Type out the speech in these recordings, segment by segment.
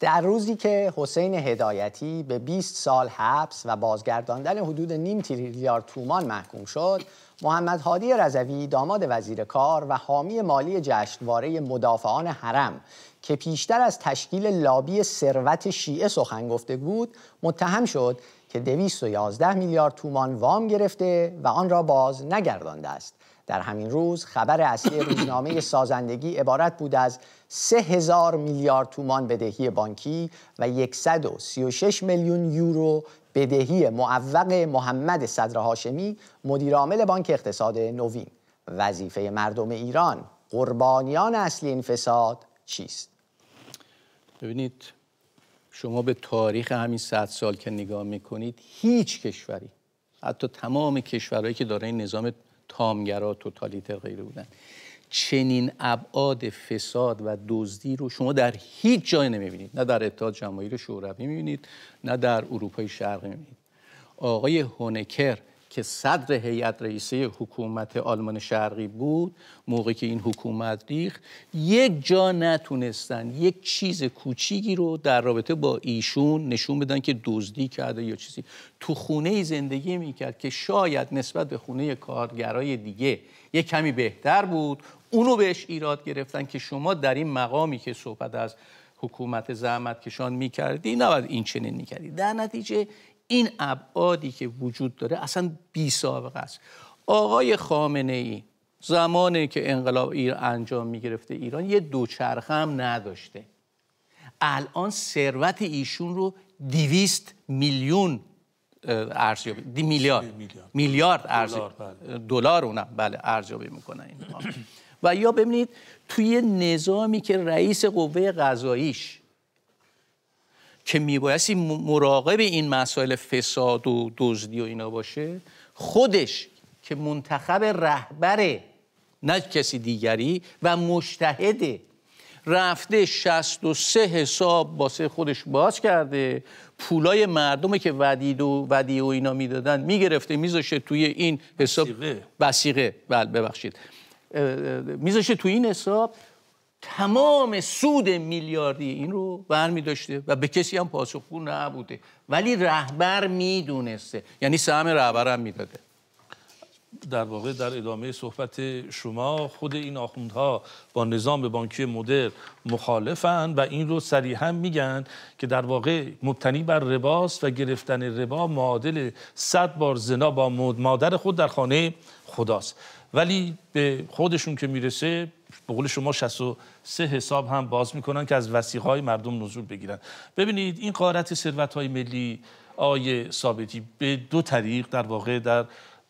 در روزی که حسین هدایتی به 20 سال حبس و بازگرداندن حدود نیم تریلیارد تومان محکوم شد محمد هادی رضوی داماد وزیر کار و حامی مالی جشنواره مدافعان حرم که پیشتر از تشکیل لابی ثروت شیعه سخن گفته بود متهم شد که 211 میلیارد تومان وام گرفته و آن را باز نگردانده است در همین روز خبر اصلی روزنامه سازندگی عبارت بود از 3000 میلیارد تومان بدهی بانکی و 136 میلیون یورو بدهی معوق محمد صدر هاشمی عامل بانک اقتصاد نوین وظیفه مردم ایران قربانیان اصلی این فساد چیست ببینید شما به تاریخ همین 100 سال که نگاه میکنید هیچ کشوری حتی تمام کشورهایی که دارای نظام تامگرا توتالیتر غیره بودن چنین ابعاد فساد و دزدی رو شما در هیچ جای نمیبینید نه در اتحاد جماهیر شوروی میبینید نه در اروپای شرقی میبینید آقای هونکر که صدر هیئت رئیسه حکومت آلمان شرقی بود موقعی که این حکومت ریخت یک جا نتونستن یک چیز کوچیکی رو در رابطه با ایشون نشون بدن که دزدی کرده یا چیزی تو خونه زندگی میکرد که شاید نسبت به خونه کارگرای دیگه یک کمی بهتر بود اونو بهش ایراد گرفتن که شما در این مقامی که صحبت از حکومت زحمت کشان میکردی نباید این چنین می در نتیجه این ابعادی که وجود داره اصلا بی سابقه است آقای خامنه ای زمانی که انقلاب ایران انجام می گرفته ایران یه دوچرخه هم نداشته الان ثروت ایشون رو دیویست میلیون ارزیابی دی میلیارد میلیارد بله. دلار اونم بله ارزیابی میکنن این و یا ببینید توی نظامی که رئیس قوه قضاییش که میبایستی مراقب این مسائل فساد و دزدی و اینا باشه خودش که منتخب رهبره نه کسی دیگری و مشتهده رفته 63 حساب باسه خودش باز کرده پولای مردم که ودید و ودی و اینا میدادن میگرفته میذاشه توی این حساب بسیقه بله ببخشید میذاشه توی این حساب تمام سود میلیاردی این رو برمی داشته و به کسی هم پاسخگو نبوده ولی رهبر میدونسته یعنی سهم رهبر هم میداده در واقع در ادامه صحبت شما خود این آخوندها با نظام بانکی مدر مخالفند و این رو صریحا میگن که در واقع مبتنی بر رباس و گرفتن ربا معادل صد بار زنا با مادر خود در خانه خداست ولی به خودشون که میرسه به قول شما 63 حساب هم باز میکنن که از وسیقهای مردم نزول بگیرن ببینید این قارت ثروت های ملی آی ثابتی به دو طریق در واقع در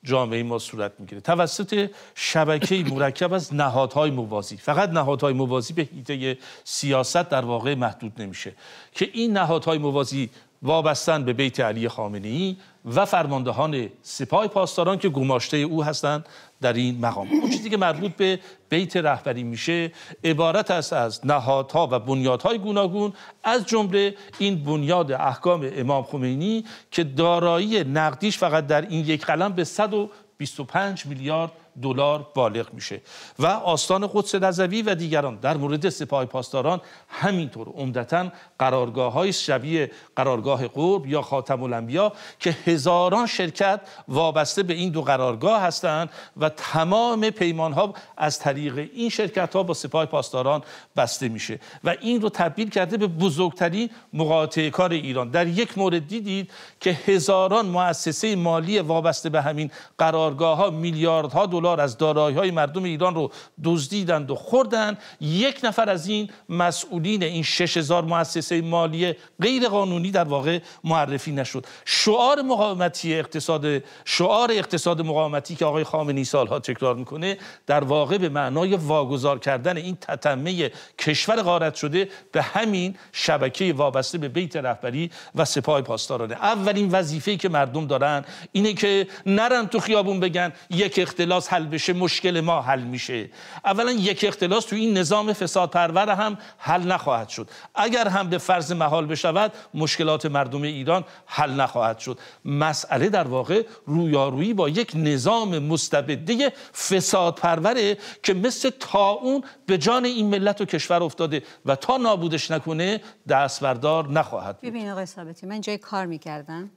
جامعه ما صورت میگیره توسط شبکه مرکب از نهادهای موازی فقط نهادهای موازی به حیطه سیاست در واقع محدود نمیشه که این نهادهای موازی وابستن به بیت علی خامنه ای و فرماندهان سپاه پاسداران که گماشته او هستند در این مقام اون چیزی که مربوط به بیت رهبری میشه عبارت است از نهادها و بنیادهای گوناگون از جمله این بنیاد احکام امام خمینی که دارایی نقدیش فقط در این یک قلم به 125 میلیارد دلار بالغ میشه و آستان قدس نظوی و دیگران در مورد سپاه پاسداران همینطور عمدتا قرارگاه های شبیه قرارگاه قرب یا خاتم الانبیا که هزاران شرکت وابسته به این دو قرارگاه هستند و تمام پیمان ها از طریق این شرکت ها با سپاه پاسداران بسته میشه و این رو تبدیل کرده به بزرگترین مقاطعه کار ایران در یک مورد دیدید که هزاران مؤسسه مالی وابسته به همین قرارگاه ها میلیاردها دلار از دارایی های مردم ایران رو دزدیدند و خوردن یک نفر از این مسئولین این 6000 مؤسسه مالی غیر قانونی در واقع معرفی نشد شعار مقاومتی اقتصاد شعار اقتصاد مقاومتی که آقای خامنه‌ای سالها تکرار میکنه در واقع به معنای واگذار کردن این تتمه کشور غارت شده به همین شبکه وابسته به بیت رهبری و سپاه پاسدارانه اولین وظیفه‌ای که مردم دارن اینه که نرن تو خیابون بگن یک اختلاس حل بشه مشکل ما حل میشه اولا یک اختلاس تو این نظام فساد پرور هم حل نخواهد شد اگر هم به فرض محال بشود مشکلات مردم ایران حل نخواهد شد مسئله در واقع رویارویی با یک نظام مستبده فساد پروره که مثل تا اون به جان این ملت و کشور افتاده و تا نابودش نکنه دستوردار نخواهد بود ببین آقای ثابتی من جای کار میکردم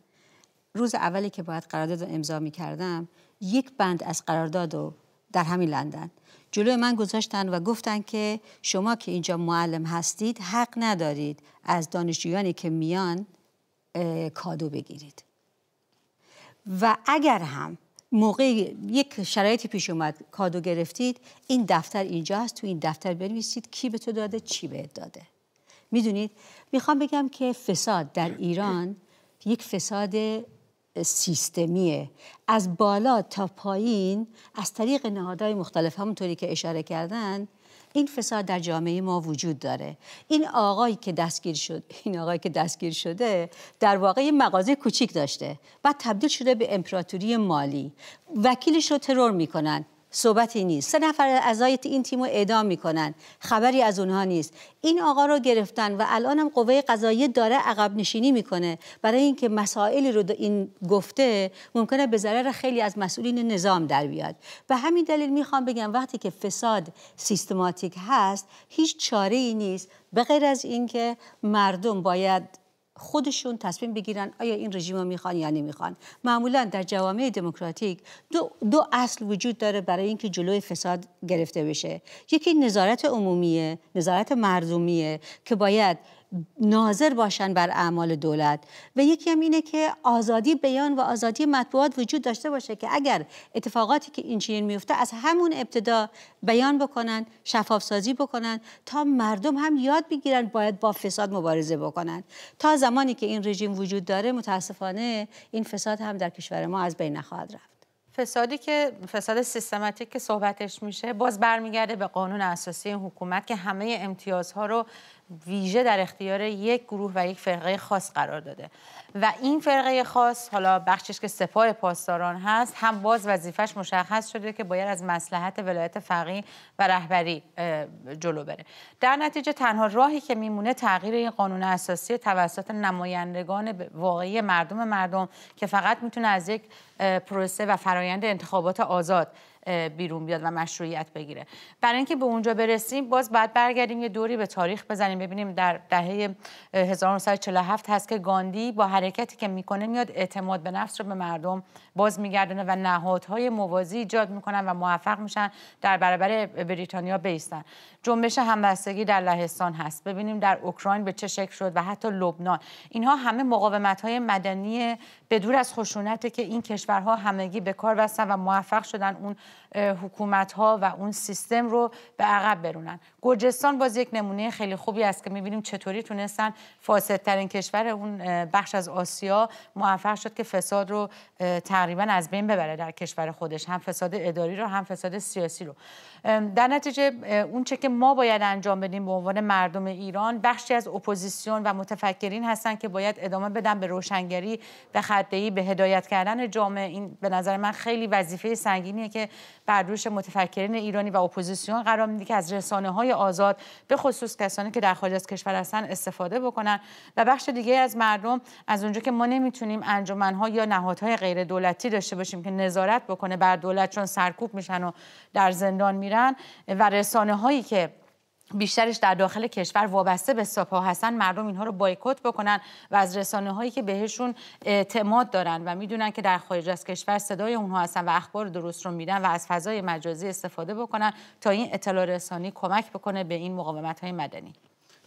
روز اولی که باید قرارداد امضا میکردم یک بند از قرارداد و در همین لندن جلوی من گذاشتن و گفتن که شما که اینجا معلم هستید حق ندارید از دانشجویانی که میان کادو بگیرید و اگر هم موقع یک شرایطی پیش اومد کادو گرفتید این دفتر اینجا هست تو این دفتر بنویسید کی به تو داده چی بهت داده میدونید میخوام بگم که فساد در ایران یک فساد سیستمیه از بالا تا پایین از طریق نهادهای مختلف همونطوری که اشاره کردن این فساد در جامعه ما وجود داره این آقایی که دستگیر شد این آقایی که دستگیر شده در واقع یه مغازه کوچیک داشته بعد تبدیل شده به امپراتوری مالی وکیلش رو ترور میکنن صحبتی نیست سه نفر اعضای این تیم رو اعدام میکنن خبری از اونها نیست این آقا رو گرفتن و الان هم قوه قضاییه داره عقب نشینی میکنه برای اینکه مسائلی رو این گفته ممکنه به ضرر خیلی از مسئولین نظام در بیاد به همین دلیل میخوام بگم وقتی که فساد سیستماتیک هست هیچ چاره ای نیست به غیر از اینکه مردم باید خودشون تصمیم بگیرن آیا این رژیم رو میخوان یا نمیخوان معمولا در جوامع دموکراتیک دو, دو اصل وجود داره برای اینکه جلوی فساد گرفته بشه یکی نظارت عمومیه نظارت مردمیه که باید ناظر باشن بر اعمال دولت و یکی هم اینه که آزادی بیان و آزادی مطبوعات وجود داشته باشه که اگر اتفاقاتی که این چین میفته از همون ابتدا بیان بکنن شفاف سازی بکنن تا مردم هم یاد بگیرن باید با فساد مبارزه بکنن تا زمانی که این رژیم وجود داره متاسفانه این فساد هم در کشور ما از بین نخواهد رفت فسادی که فساد سیستماتیک که صحبتش میشه باز برمیگرده به قانون اساسی حکومت که همه امتیازها رو ویژه در اختیار یک گروه و یک فرقه خاص قرار داده و این فرقه خاص حالا بخشش که سپاه پاسداران هست هم باز وظیفش مشخص شده که باید از مسلحت ولایت فقیه و رهبری جلو بره در نتیجه تنها راهی که میمونه تغییر این قانون اساسی توسط نمایندگان واقعی مردم مردم که فقط میتونه از یک پروسه و فرایند انتخابات آزاد بیرون بیاد و مشروعیت بگیره برای اینکه به اونجا برسیم باز بعد برگردیم یه دوری به تاریخ بزنیم ببینیم در دهه 1947 هست که گاندی با حرکتی که میکنه میاد اعتماد به نفس رو به مردم باز میگردونه و نهادهای موازی ایجاد میکنن و موفق میشن در برابر بریتانیا بیستن جنبش همبستگی در لهستان هست ببینیم در اوکراین به چه شکل شد و حتی لبنان اینها همه مقاومت های مدنی بدور از خشونت که این کشورها همگی به کار بستن و موفق شدن اون حکومت ها و اون سیستم رو به عقب برونن گرجستان باز یک نمونه خیلی خوبی است که میبینیم چطوری تونستن فاسدترین کشور اون بخش از آسیا موفق شد که فساد رو تقریبا از بین ببره در کشور خودش هم فساد اداری رو هم فساد سیاسی رو در نتیجه اون چه که ما باید انجام بدیم به عنوان مردم ایران بخشی از اپوزیسیون و متفکرین هستن که باید ادامه بدن به روشنگری به خطه‌ای به هدایت کردن جامعه این به نظر من خیلی وظیفه سنگینیه که بر روش متفکرین ایرانی و اپوزیسیون قرار میده که از رسانه های آزاد به خصوص کسانی که در خارج از کشور هستن استفاده بکنن و بخش دیگه از مردم از اونجا که ما نمیتونیم ها یا نهادهای غیر دولتی داشته باشیم که نظارت بکنه بر دولت چون سرکوب میشن و در زندان میرن و رسانه هایی که بیشترش در داخل کشور وابسته به سپاه هستن مردم اینها رو بایکوت بکنن و از رسانه هایی که بهشون اعتماد دارن و میدونن که در خارج از کشور صدای اونها هستن و اخبار درست رو میدن و از فضای مجازی استفاده بکنن تا این اطلاع رسانی کمک بکنه به این مقاومت های مدنی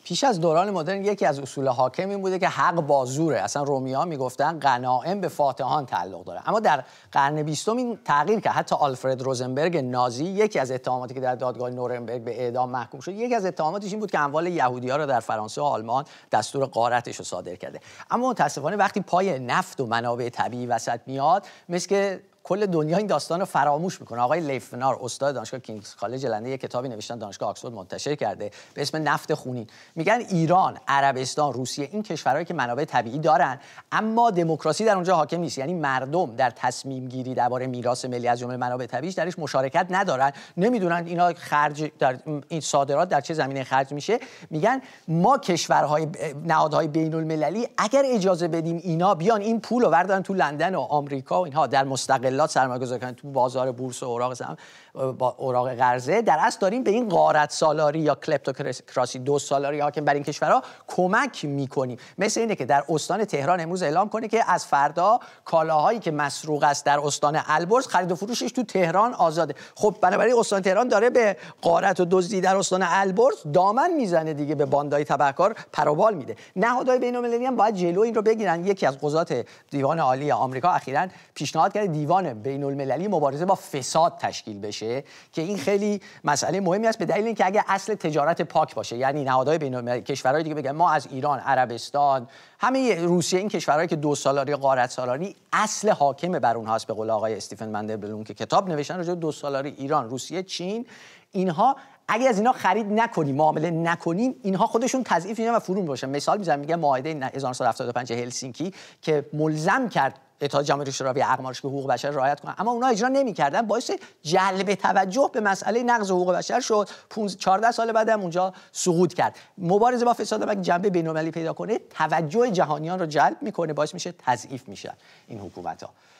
پیش از دوران مدرن یکی از اصول حاکم این بوده که حق بازوره اصلا رومی ها میگفتن غنائم به فاتحان تعلق داره اما در قرن بیستم این تغییر که حتی آلفرد روزنبرگ نازی یکی از اتهاماتی که در دادگاه نورنبرگ به اعدام محکوم شد یکی از اتهاماتش این بود که اموال یهودی ها را در فرانسه و آلمان دستور قارتش رو صادر کرده اما متاسفانه وقتی پای نفت و منابع طبیعی وسط میاد مثل که کل دنیا این داستان رو فراموش میکنه آقای لیفنار استاد دانشگاه کینگز کالج لندن یک کتابی نوشتن دانشگاه آکسفورد منتشر کرده به اسم نفت خونین میگن ایران عربستان روسیه این کشورهایی که منابع طبیعی دارن اما دموکراسی در اونجا حاکم نیست یعنی مردم در تصمیم گیری درباره میراث ملی از جمله منابع طبیعی، درش مشارکت ندارن نمیدونن اینا خرج در این صادرات در چه زمینه خرج میشه میگن ما کشورهای نهادهای بین المللی اگر اجازه بدیم اینا بیان این پول رو بردارن تو لندن و آمریکا و اینها در مستقل مجلات سرمایه کنن تو بازار بورس و اوراق سرم... با اوراق قرضه در اصل داریم به این غارت سالاری یا کلپتوکراسی دو سالاری حاکم بر این کشورها کمک می‌کنیم. مثل اینه که در استان تهران امروز اعلام کنه که از فردا کالاهایی که مسروق است در استان البرز خرید و فروشش تو تهران آزاده خب بنابراین استان تهران داره به غارت و دزدی در استان البرز دامن میزنه دیگه به باندای تبهکار پروبال میده نهادهای بین‌المللی هم باید جلو این رو بگیرن یکی از قضات دیوان عالی آمریکا اخیرا پیشنهاد کرد دیوان سازمان بین المللی مبارزه با فساد تشکیل بشه که این خیلی مسئله مهمی است به دلیل اینکه اگه اصل تجارت پاک باشه یعنی نهادهای بین المللی کشورهای دیگه بگن ما از ایران عربستان همه روسیه این کشورهایی که دو سالاری قارت سالاری اصل حاکم بر اونهاست به قول آقای استیفن مندبلون که کتاب نوشتن راجع دو سالاری ایران روسیه چین اینها اگه از اینا خرید نکنیم معامله نکنیم اینها خودشون تضعیف و فرو میشن مثال میزنم میگه معاهده 1975 هلسینکی که ملزم کرد اتحاد جامعه شوروی اقمارش به حقوق بشر رعایت کنه. اما اونها اجرا نمیکردن باعث جلب توجه به مسئله نقض حقوق بشر شد 14 سال بعدم اونجا سقوط کرد مبارزه با فساد اگه جنبه بین‌المللی پیدا کنه توجه جهانیان رو جلب میکنه باعث میشه تضعیف میشه این حکومت ها